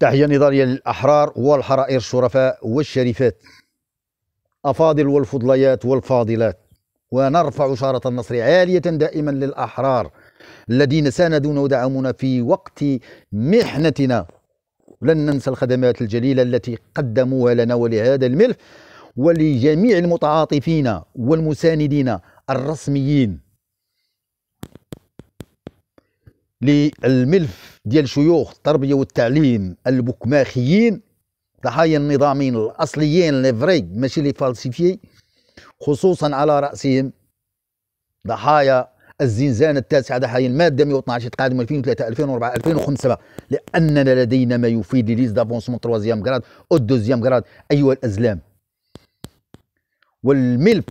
تحية نضالية للأحرار والحرائر الشرفاء والشريفات أفاضل والفضليات والفاضلات ونرفع شارة النصر عالية دائما للأحرار الذين ساندونا ودعمونا في وقت محنتنا لن ننسى الخدمات الجليلة التي قدموها لنا ولهذا الملف ولجميع المتعاطفين والمساندين الرسميين للملف ديال شيوخ التربيه والتعليم البكماخيين ضحايا النظامين الاصليين لي فري ماشي لي فالسيفي خصوصا على راسهم ضحايا الزنزانة التاسعة ضحايا المادة 112 تقادم 2003 2004 2005 لأننا لدينا ما يفيد ليز دافونسمون تروازيام كراد أو دوزيام كراد أيها الأزلام والملف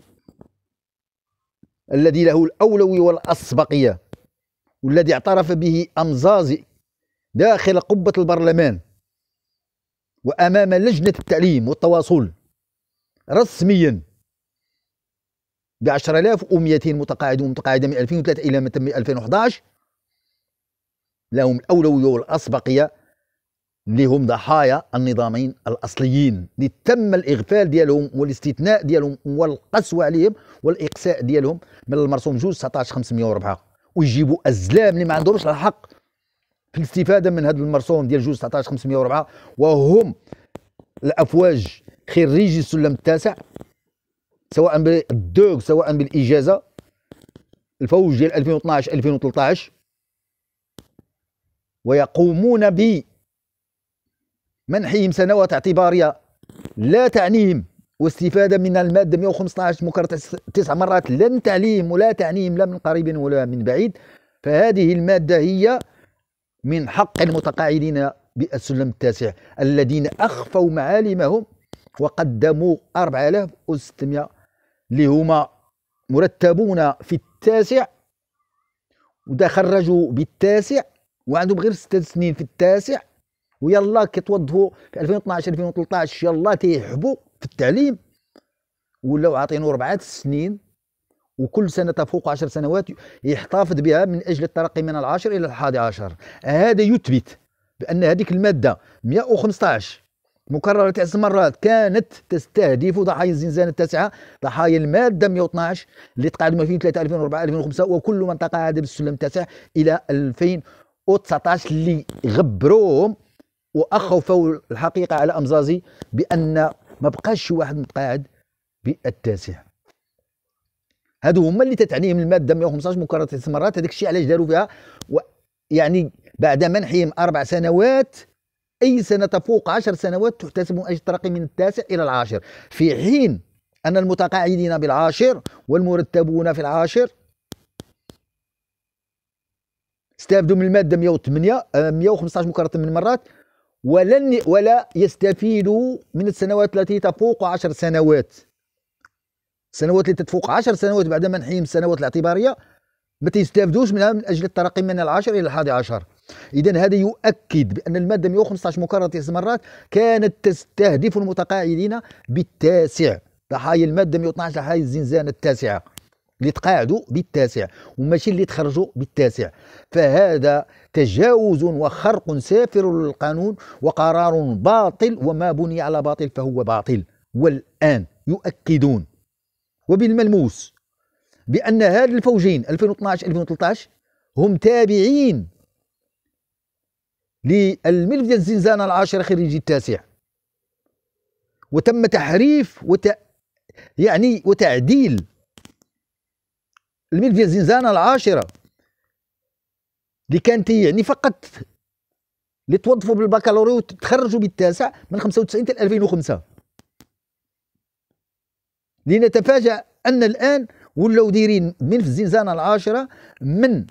الذي له الأولوية والأسبقية والذي اعترف به أمزازي داخل قبة البرلمان وأمام لجنة التعليم والتواصل رسميا ب 10200 متقاعد ومتقاعدة من 2003 إلى ما تم 2011 لهم الأولوية والأسبقية اللي هم ضحايا النظامين الأصليين اللي تم الإغفال ديالهم والاستثناء ديالهم والقسوة عليهم والإقساء ديالهم من المرسوم جوج 17504 ويجيبوا أزلام اللي ما عندهمش الحق في الاستفاده من هذا المرسوم ديال جوج 19 504 وهم الافواج خريجي السلم التاسع سواء بالدوغ سواء بالاجازه الفوج ديال 2012 2013 ويقومون ب منحهم سنوات اعتباريه لا تعنيهم واستفادة من المادة 115 مكرر تسع مرات لن تعليم ولا تعنيهم لا من قريب ولا من بعيد فهذه المادة هي من حق المتقاعدين بالسلم التاسع الذين أخفوا معالمهم وقدموا 4600 اللي هما مرتبون في التاسع وتخرجوا بالتاسع وعندهم غير ست سنين في التاسع ويلا كيتوظفوا في 2012 2013 يلا تيحبوا في التعليم ولاو عاطينو ربعة سنين وكل سنة تفوق عشر سنوات يحتفظ بها من أجل الترقي من العاشر إلى الحادي عشر هذا يثبت بأن هذيك المادة 115 مكررة تسع مرات كانت تستهدف ضحايا الزنزانة التاسعة ضحايا المادة 112 اللي ما 2000 3000 2004 2005 وكل من تقاعد بالسلم التاسع إلى 2019 اللي غبروهم وأخفوا الحقيقة على أمزازي بأن ما بقاش شي واحد متقاعد بالتاسع هادو هما اللي تتعنيهم الماده 115 مكرره الاستثمارات هذاك الشيء علاش داروا فيها و يعني بعد منحهم اربع سنوات اي سنه تفوق عشر سنوات تحتسب اجل الترقي من التاسع الى العاشر في حين ان المتقاعدين بالعاشر والمرتبون في العاشر استافدوا من الماده 108 115 مكرره من مرات ولن ولا يستفيدوا من السنوات التي تفوق عشر سنوات سنوات اللي تتفوق 10 سنوات بعد ما نحيم السنوات الاعتباريه ما تيستافدوش منها من اجل الترقي من العاشر الى الحادي عشر اذا هذا يؤكد بان الماده 115 مكرره تسع مرات كانت تستهدف المتقاعدين بالتاسع ضحايا الماده 112 ضحايا الزنزانه التاسعه اللي تقاعدوا بالتاسع وماشي اللي تخرجوا بالتاسع فهذا تجاوز وخرق سافر للقانون وقرار باطل وما بني على باطل فهو باطل والان يؤكدون وبالملموس بأن هذا الفوجين 2012 2013 هم تابعين ديال الزنزانة العاشرة خريجي التاسع وتم تحريف وت... يعني وتعديل ديال الزنزانة العاشرة اللي كانت يعني فقط اللي توظفوا بالبكالوريا وتخرجوا بالتاسع من 95 حتى 2005 لنتفاجأ أن الآن ولاو دايرين من في الزنزانة العاشرة من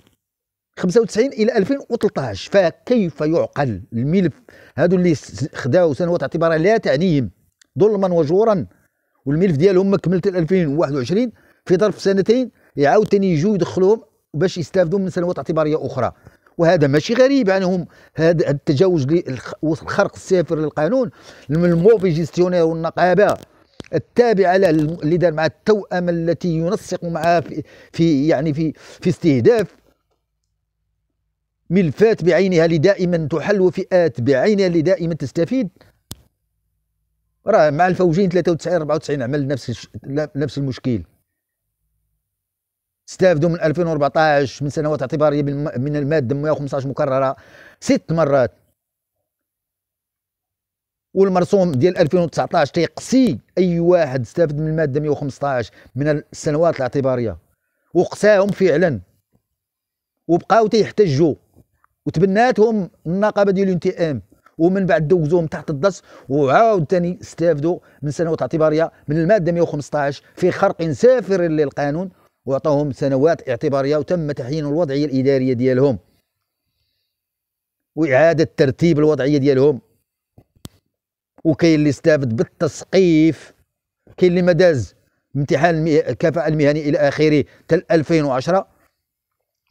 95 إلى 2013 فكيف يعقل الملف هادو اللي خداو سنوات اعتبارها لا تعنيهم ظلما وجورا والملف ديالهم ما كملت 2021 في ظرف سنتين يعاود ثاني يجوا يدخلوهم باش يستافدوا من سنوات اعتباريه اخرى وهذا ماشي غريب عنهم هذا التجاوز وصل السافر للقانون من الموفي جيستيونير والنقابه التابعه له دار مع التوأم التي ينسق معها في, في يعني في في استهداف ملفات بعينها لدائما تحل وفئات بعينها لدائما تستفيد راه مع الفوجين 93 94 عمل نفس نفس المشكل استافدوا من 2014 من سنوات اعتباريه من الماده 115 مكرره ست مرات والمرسوم ديال 2019 تيقصي اي واحد استفد من الماده 115 من السنوات الاعتباريه وقساهم فعلا وبقاو تيحتجوا وتبناتهم النقابه ديال لونتي ام ومن بعد دوزوهم تحت وعاود ثاني استافدوا من سنوات اعتباريه من الماده 115 في خرق سافر للقانون وعطاهم سنوات اعتباريه وتم تحيين الوضعيه الاداريه ديالهم واعاده ترتيب الوضعيه ديالهم وكاين اللي استافد بالتسقيف كاين اللي ما داز امتحان الكفاءه المهني الى اخره تل 2010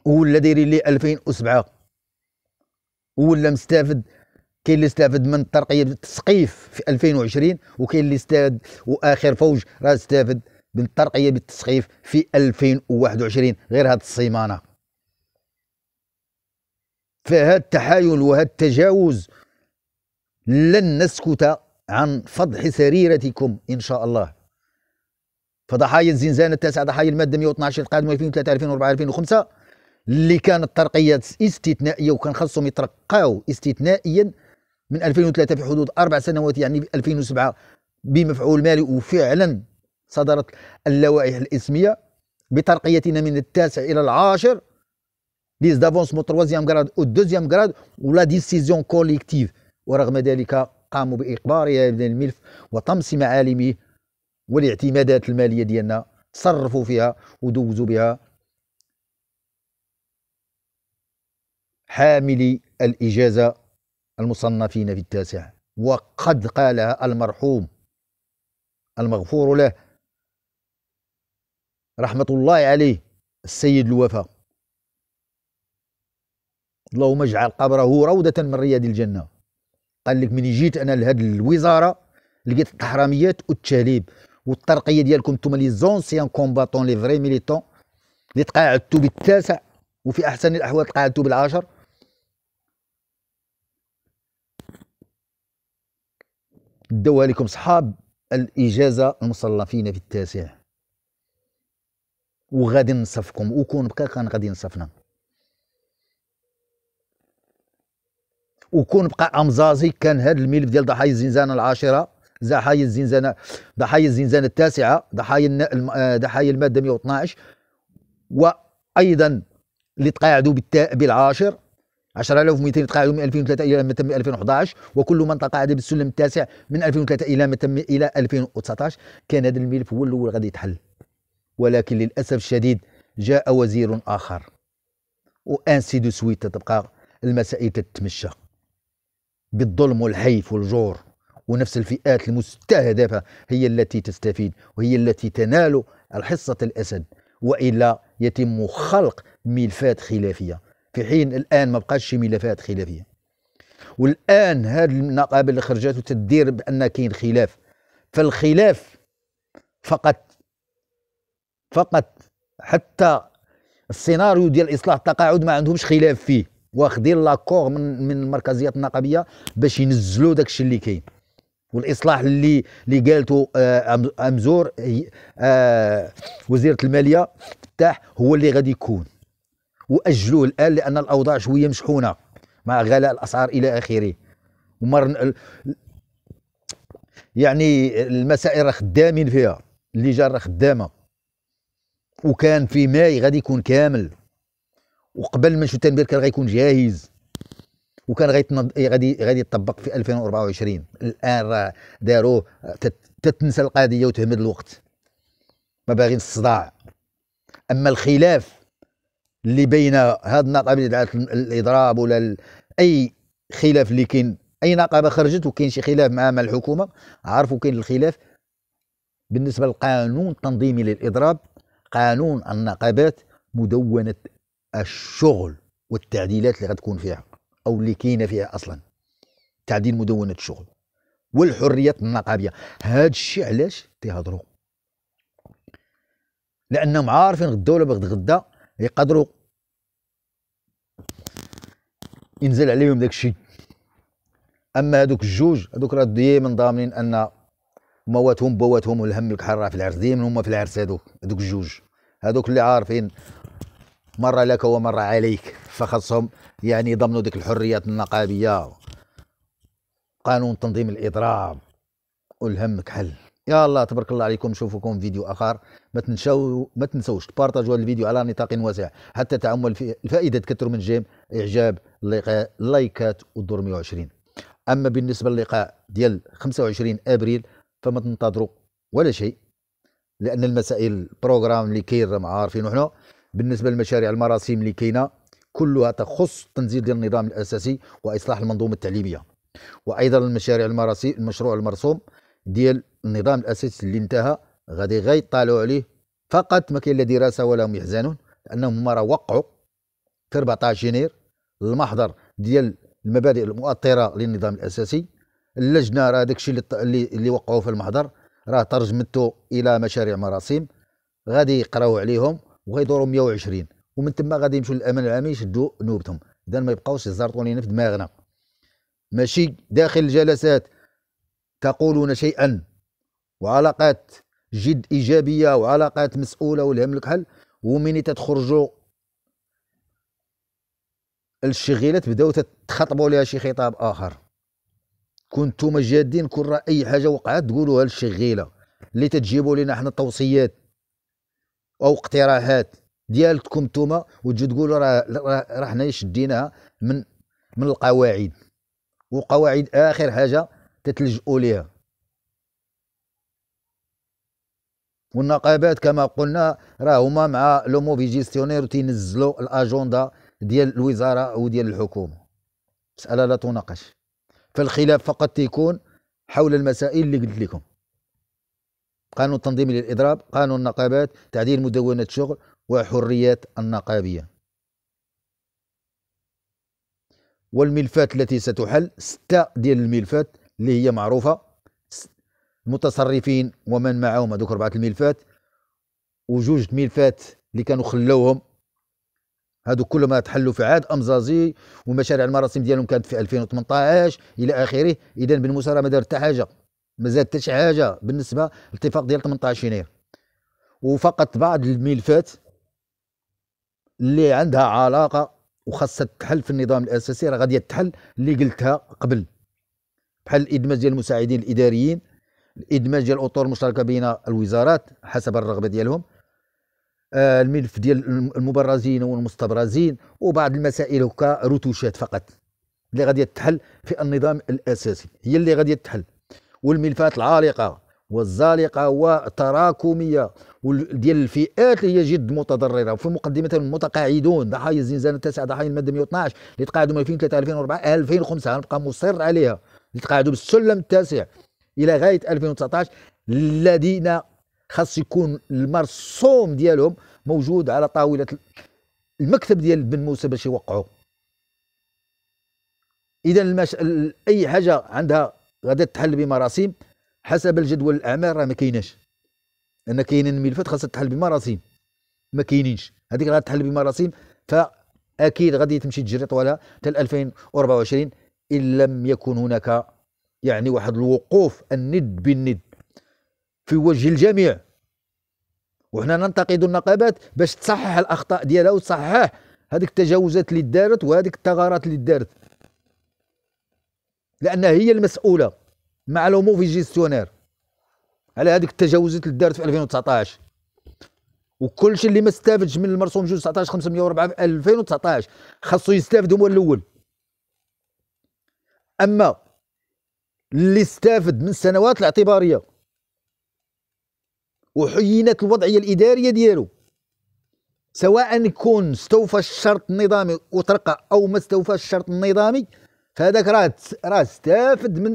ولا دايرين ليه 2007 ولا مستافد كاين اللي استافد من الترقيه بالتسقيف في 2020 وكاين اللي استافد واخر فوج راه استافد من الترقيه بالتسقيف في 2021 غير هاد السيمانه فهاد التحايل وهاد التجاوز لن نسكت عن فضح سريرتكم إن شاء الله فضحايا الزنزانة التاسعة ضحايا المادة 112 القادمة 2003 2004 2005 اللي كانت ترقيات استثنائية وكان خاصهم يترقاو استثنائيا من 2003 في حدود أربع سنوات يعني 2007 بمفعول مالي وفعلا صدرت اللوائح الاسمية بترقيتنا من التاسع إلى العاشر دافونس مو تروازيام كراد او دوزيام كراد ولا ديسيزيون كوليكتيف ورغم ذلك قاموا باقبار هذا الملف وطمس معالمه والاعتمادات الماليه ديالنا تصرفوا فيها ودوزوا بها حاملي الاجازه المصنفين في التاسع وقد قالها المرحوم المغفور له رحمه الله عليه السيد الوفا اللهم اجعل قبره روضه من رياض الجنه قال لك من جيت انا لهاد الوزاره لقيت التحراميات والتشاليب والترقيه ديالكم انتم لي زونسيان كومباتون لي فري ميليتون اللي تقاعدتوا بالتاسع وفي احسن الاحوال تقاعدتوا بالعاشر دوها لكم صحاب الاجازه المصلفين في التاسع وغادي نصفكم وكون بقى كان غادي ينصفنا وكون بقى امزازي كان هذا الملف ديال ضحايا الزنزانه العاشره ضحايا الزنزانه ضحايا الزنزانه التاسعه ضحايا آه، ضحايا الماده 112 وايضا اللي تقاعدوا بالعاشر 10200 تقاعدوا من 2003 الى ما تم 2011 وكل من تقاعد بالسلم التاسع من 2003 الى ما تم الى 2019 كان هذا الملف هو الاول غادي يتحل ولكن للاسف الشديد جاء وزير اخر وانسي دو سويت تبقى المسائل تتمشى بالظلم والحيف والجور ونفس الفئات المستهدفة هي التي تستفيد وهي التي تنال الحصة الأسد وإلا يتم خلق ملفات خلافية في حين الآن ما بقاش ملفات خلافية والآن هذه النقابة اللي خرجت وتدير بأن كاين خلاف فالخلاف فقط فقط حتى السيناريو ديال اصلاح التقاعد ما عندهمش خلاف فيه واخدين لاكور من من المركزيه النقابيه باش ينزلوا داكشي اللي كاين والاصلاح اللي اللي قالته آه، امزور آه، وزيره الماليه فتاح هو اللي غادي يكون واجلوه الان لان الاوضاع شويه مشحونه مع غلاء الاسعار الى اخره ومر يعني المسائل راه خدامين فيها اللي جا راه خدامه وكان في ماي غادي يكون كامل وقبل ما نشوف التنبير كان غيكون جاهز وكان غيتنض... غادي غادي يطبق في 2024 الان راه داروه تت... تتنسى القضيه وتهمد الوقت ما باغيين الصداع اما الخلاف اللي بين هاد النقابه اللي دعات الاضراب ولا ال... اي خلاف اللي كاين اي نقابه خرجت وكاين شي خلاف مع مع الحكومه عرفوا كاين الخلاف بالنسبه للقانون التنظيمي للاضراب قانون النقابات مدونه الشغل والتعديلات اللي غتكون فيها او اللي كاينه فيها اصلا تعديل مدونه الشغل والحريات النقابيه هاد الشيء علاش تيهضروا لانهم عارفين غدا ولا بغد غدا يقدروا ينزل عليهم داك الشيء اما هذوك الجوج هذوك راه ديما ضامنين ان مواتهم بواتهم والهم الكحل راه في العرس ديما هما في العرس هذوك هذوك الجوج هذوك اللي عارفين مرة لك ومرة عليك فخصهم يعني يضمنوا ديك الحريات النقابية قانون تنظيم الإضراب والهم كحل يا الله تبارك الله عليكم نشوفكم فيديو اخر ما تنساو ما تنساوش تبارطاجوا الفيديو على نطاق واسع حتى في الفائده تكثر من الجيم اعجاب لايكات والدور 120 اما بالنسبه للقاء ديال 25 ابريل فما تنتظروا ولا شيء لان المسائل البروغرام اللي كاين راهم عارفينه حنا بالنسبه للمشاريع المراسيم اللي كاينه كلها تخص التنزيل ديال النظام الاساسي واصلاح المنظومه التعليميه وايضا المشاريع المراسيم المشروع المرسوم ديال النظام الاساسي اللي انتهى غادي غير يطالعوا عليه فقط ما كاين لا دراسه ولا هم يحزنون لانهم هما راه وقعوا في 14 يناير المحضر ديال المبادئ المؤطره للنظام الاساسي اللجنه راه داكشي اللي اللي وقعوا في المحضر راه ترجمته الى مشاريع مراسيم غادي يقراو عليهم وغيدوروا 120 ومن تما غادي يمشوا للامان العام يشدوا نوبتهم اذا ما يبقاوش الزرطونيين في دماغنا ماشي داخل الجلسات تقولون شيئا وعلاقات جد ايجابيه وعلاقات مسؤوله والهم لك حل ومني تتخرجوا الشغيلات بداو تخطبوا لها شي خطاب اخر كنتم جادين كل راه اي حاجه وقعت تقولوها للشغيله اللي تتجيبوا لنا احنا التوصيات او اقتراحات ديالكم نتوما وتجي تقولوا راه راه حنايا شديناها من من القواعد وقواعد اخر حاجه تتلجؤوا ليها والنقابات كما قلنا راه هما مع لو موفي جيستيونير تينزلوا الاجنده ديال الوزاره وديال الحكومه مساله لا تناقش فالخلاف فقط تيكون حول المسائل اللي قلت لكم قانون التنظيم للإضراب قانون النقابات تعديل مدونة الشغل وحريات النقابية والملفات التي ستحل ستة ديال الملفات اللي هي معروفة المتصرفين ومن معهم هذوك أربعة الملفات وجوج ملفات اللي كانوا خلوهم هادو كلهم تحلوا في عاد امزازي ومشاريع المراسم ديالهم كانت في 2018 الى اخره اذا بن ما دار حتى حاجه ما زاد حتى شي حاجه بالنسبه لاتفاق ديال 18 يناير وفقط بعض الملفات اللي عندها علاقه وخاصها تحل في النظام الاساسي راه غادي تحل اللي قلتها قبل بحال الادماج ديال المساعدين الاداريين الادماج ديال الاطر المشتركه بين الوزارات حسب الرغبه ديالهم آه الملف ديال المبرزين والمستبرزين وبعض المسائل هكا رتوشات فقط اللي غادي تحل في النظام الاساسي هي اللي غادي تحل والملفات العالقه والزالقه والتراكميه ديال الفئات اللي هي جد متضرره وفي مقدمتها المتقاعدون ضحايا الزنزانه التاسعه ضحايا الماده 112 اللي تقاعدوا من 2003 2004 2005 غنبقى مصر عليها اللي تقاعدوا بالسلم التاسع الى غايه 2019 الذين خاص يكون المرسوم ديالهم موجود على طاوله المكتب ديال بن موسى باش يوقعوا اذا المش... اي حاجه عندها غادا تحل بمراسيم حسب الجدول الاعمال راه ما كايناش لان كاينين الملفات خاصها تحل بمراسيم ما كاينينش هذيك غادي تحل بمراسيم فاكيد غادي تمشي تجري طوالها حتى 2024 ان لم يكن هناك يعني واحد الوقوف الند بالند في وجه الجميع وحنا ننتقد النقابات باش تصحح الاخطاء ديالها وتصحح هذيك التجاوزات اللي دارت وهذيك الثغرات اللي دارت لانها هي المسؤوله مع لو موفي جيستيونير على هذيك التجاوزات اللي دارت في 2019 وكل شيء اللي ما استافدش من المرسوم جوج 504 في 2019 خاصو يستافد هو الاول اما اللي استافد من السنوات الاعتباريه وحينت الوضعيه الاداريه ديالو سواء كون استوفى الشرط النظامي وترقى او ما استوفى الشرط النظامي فهذاك راه راه استافد من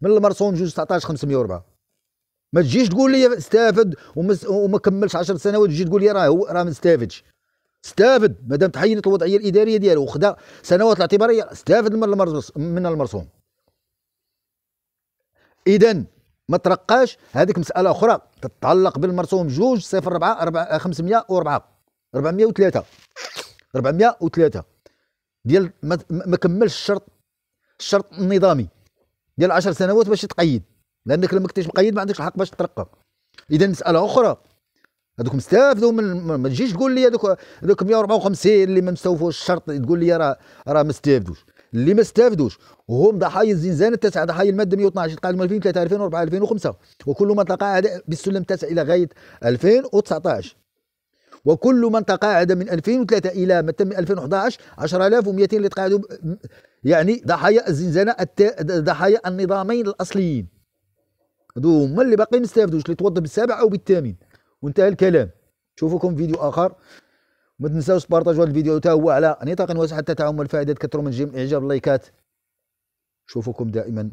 من المرسوم جوج 19 504 ما تجيش تقول لي استافد وما كملش 10 سنوات تجي تقول لي راه هو راه ما استافدش استافد مادام تحينت الوضعيه الاداريه ديالو وخدا سنوات الاعتباريه استافد من المرسوم من المرسوم اذا ما ترقاش هذيك مساله اخرى تتعلق بالمرسوم جوج صفر 4 4 504 403 403 ديال ما كملش الشرط الشرط النظامي ديال 10 سنوات باش تقيد لانك لما كنتيش مقيد ما عندكش الحق باش تترقى اذا مساله اخرى هذوك مستافدوا من ما تجيش تقول لي هذوك هذوك 154 اللي ما مستوفوش الشرط تقول لي راه راه ما استافدوش اللي ما استافدوش وهم ضحايا الزنزانه التاسعه ضحايا الماده 112 القانون 2000 2003 2004 2005 وكل من تقاعد بالسلم التاسع الى غايه 2019 وكل من تقاعد من 2003 الى ما تم 2011 10200 اللي تقاعدوا يعني ضحايا الزنزانه الت... ضحايا النظامين الاصليين هذو هما اللي باقي ما اللي توضب بالسابع او بالثامن وانتهى الكلام في فيديو اخر ما تنساوش تبارطاجوا الفيديو تا هو على نطاق واسع حتى تعم الفائده تكثروا من جيم اعجاب اللايكات نشوفكم دائما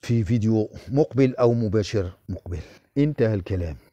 في فيديو مقبل او مباشر مقبل انتهى الكلام